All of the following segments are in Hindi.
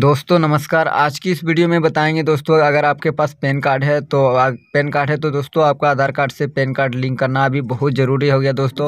दोस्तों नमस्कार आज की इस वीडियो में बताएंगे दोस्तों अगर आपके पास पैन कार्ड है तो पैन कार्ड है तो दोस्तों आपका आधार कार्ड से पैन कार्ड लिंक करना अभी बहुत ज़रूरी हो गया दोस्तों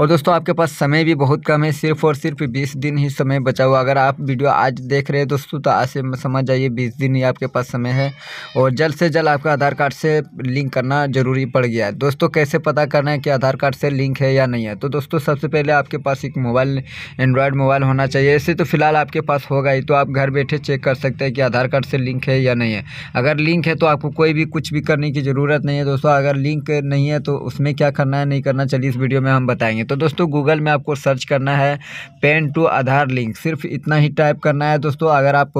और दोस्तों आपके पास समय भी बहुत कम है सिर्फ और सिर्फ बीस दिन ही समय बचा हुआ अगर आप वीडियो आज देख रहे हैं दोस्तों तो आज से समझ जाइए बीस दिन ही आपके पास समय है और जल्द से जल्द आपका आधार कार्ड से लिंक करना ज़रूरी पड़ गया है दोस्तों कैसे पता करना है कि आधार कार्ड से लिंक है या नहीं है तो दोस्तों सबसे पहले आपके पास एक मोबाइल एंड्रॉयड मोबाइल होना चाहिए ऐसे तो फिलहाल आपके पास होगा ही तो आप घर बैठे चेक कर सकते हैं कि आधार कार्ड से लिंक है या नहीं है अगर लिंक है तो आपको कोई भी कुछ भी करने की ज़रूरत नहीं है दोस्तों अगर लिंक नहीं है तो उसमें क्या करना है नहीं करना चलिए इस वीडियो में हम बताएंगे तो दोस्तों गूगल में आपको सर्च करना है पेन टू आधार लिंक सिर्फ इतना ही टाइप करना है दोस्तों अगर आप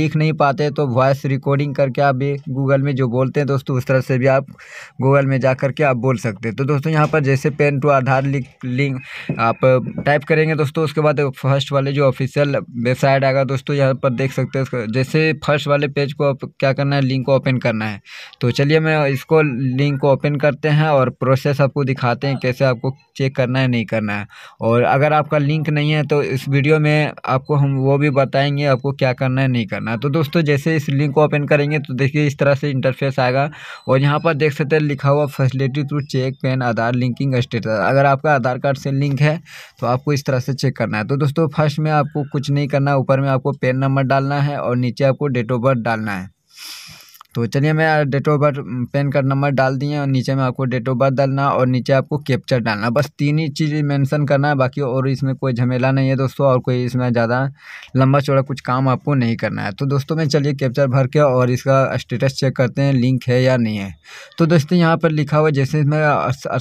लिख नहीं पाते तो वॉइस रिकॉर्डिंग करके आप भी गूगल में जो बोलते हैं दोस्तों उस तरह से भी आप गूगल में जा करके आप बोल सकते हैं तो दोस्तों यहाँ पर जैसे पेन टू आधार लिंक आप टाइप करेंगे दोस्तों उसके बाद फर्स्ट वाले जो ऑफिशियल वेबसाइट आएगा दोस्तों यहाँ पर देख सकते हो जैसे फर्स्ट वाले पेज को क्या करना है लिंक को ओपन करना है तो चलिए मैं इसको लिंक को ओपन करते हैं और प्रोसेस आपको दिखाते हैं कैसे आपको चेक करना है नहीं करना है और अगर आपका लिंक नहीं है तो इस वीडियो में आपको हम वो भी बताएंगे आपको क्या करना है नहीं करना है तो दोस्तों जैसे इस लिंक को ओपन करेंगे तो देखिए इस तरह से इंटरफेस आएगा और यहाँ पर देख सकते हैं लिखा हुआ facility through check PAN Aadhaar linking status अगर आपका आधार कार्ड से लिंक है तो आपको इस तरह से चेक करना है तो दोस्तों फर्स्ट में आपको कुछ नहीं करना ऊपर में आपको पेन नंबर डालना है और नीचे आपको डेट ऑफ बर्थ डालना है तो चलिए मैं date of birth PAN card number डाल दिए और नीचे में आपको डेट ऑफ बर्थ डालना और नीचे आपको कैप्चर डालना बस तीन ही चीज़ मेंशन करना है बाकी और इसमें कोई झमेला नहीं है दोस्तों और कोई इसमें ज़्यादा लंबा चौड़ा कुछ काम आपको नहीं करना है तो दोस्तों मैं चलिए कैप्चर भर के और इसका स्टेटस चेक करते हैं लिंक है या नहीं है तो दोस्तों यहाँ पर लिखा हुआ जैसे इसमें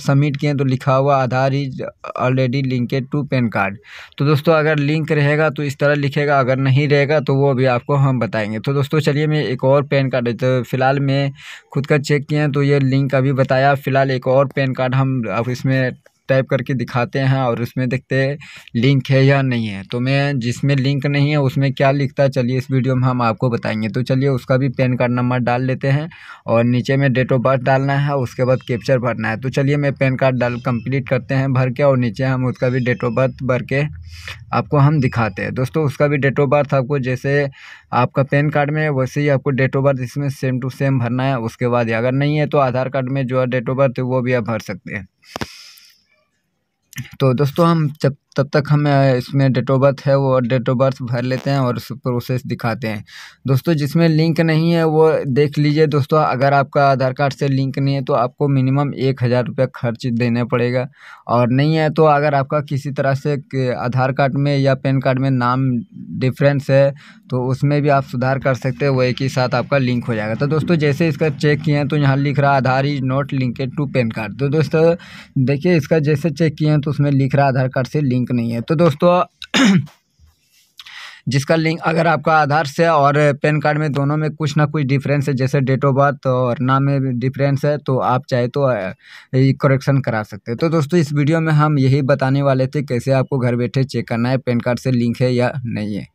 सबमिट किए तो लिखा हुआ Aadhaar is already linked to PAN card तो दोस्तों अगर लिंक रहेगा तो इस तरह लिखेगा अगर नहीं रहेगा तो वो अभी आपको हम बताएंगे तो दोस्तों चलिए मैं एक और पैन कार्ड फ़िलहाल मैं खुद का चेक किए हैं तो ये लिंक अभी बताया फ़िलहाल एक और पैन कार्ड हम अब इसमें टाइप करके दिखाते हैं और उसमें देखते हैं लिंक है या नहीं है तो मैं जिसमें लिंक नहीं है उसमें क्या लिखता है चलिए इस वीडियो में हम आपको बताएंगे तो चलिए उसका भी पैन कार्ड नंबर डाल लेते हैं और नीचे में डेट ऑफ बर्थ डालना है उसके बाद कैप्चर भरना है तो चलिए मैं पैन कार्ड डाल कंप्लीट करते हैं भर के और नीचे हम उसका भी डेट ऑफ बर्थ भर के आपको हम दिखाते हैं दोस्तों उसका भी डेट ऑफ बर्थ आपको जैसे आपका पैन कार्ड में वैसे ही आपको डेट ऑफ बर्थ इसमें सेम टू सेम भरना है उसके बाद अगर नहीं है तो आधार कार्ड में जो डेट ऑफ बर्थ है वो भी आप भर सकते हैं तो दोस्तों हम जब तब तक हमें इसमें डेट ऑफ बर्थ है वो डेट ऑफ बर्थ भर लेते हैं और उस प्रोसेस दिखाते हैं दोस्तों जिसमें लिंक नहीं है वो देख लीजिए दोस्तों अगर आपका आधार कार्ड से लिंक नहीं है तो आपको मिनिमम एक हज़ार रुपये खर्च देना पड़ेगा और नहीं है तो अगर आपका किसी तरह से आधार कार्ड में या पैन कार्ड में नाम डिफ्रेंस है तो उसमें भी आप सुधार कर सकते हैं वो एक ही साथ आपका लिंक हो जाएगा तो दोस्तों जैसे इसका चेक किए हैं तो यहाँ लिख रहा Aadhaar is not linked to PAN card तो दोस्तों देखिए इसका जैसे चेक किए हैं तो उसमें लिख रहा आधार कार्ड से लिंक लिंक नहीं है तो दोस्तों जिसका लिंक अगर आपका आधार से और पैन कार्ड में दोनों में कुछ ना कुछ डिफरेंस है जैसे डेट ऑफ बर्थ और नाम में डिफरेंस है तो आप चाहे तो करेक्शन करा सकते हैं तो दोस्तों इस वीडियो में हम यही बताने वाले थे कैसे आपको घर बैठे चेक करना है पैन कार्ड से लिंक है या नहीं है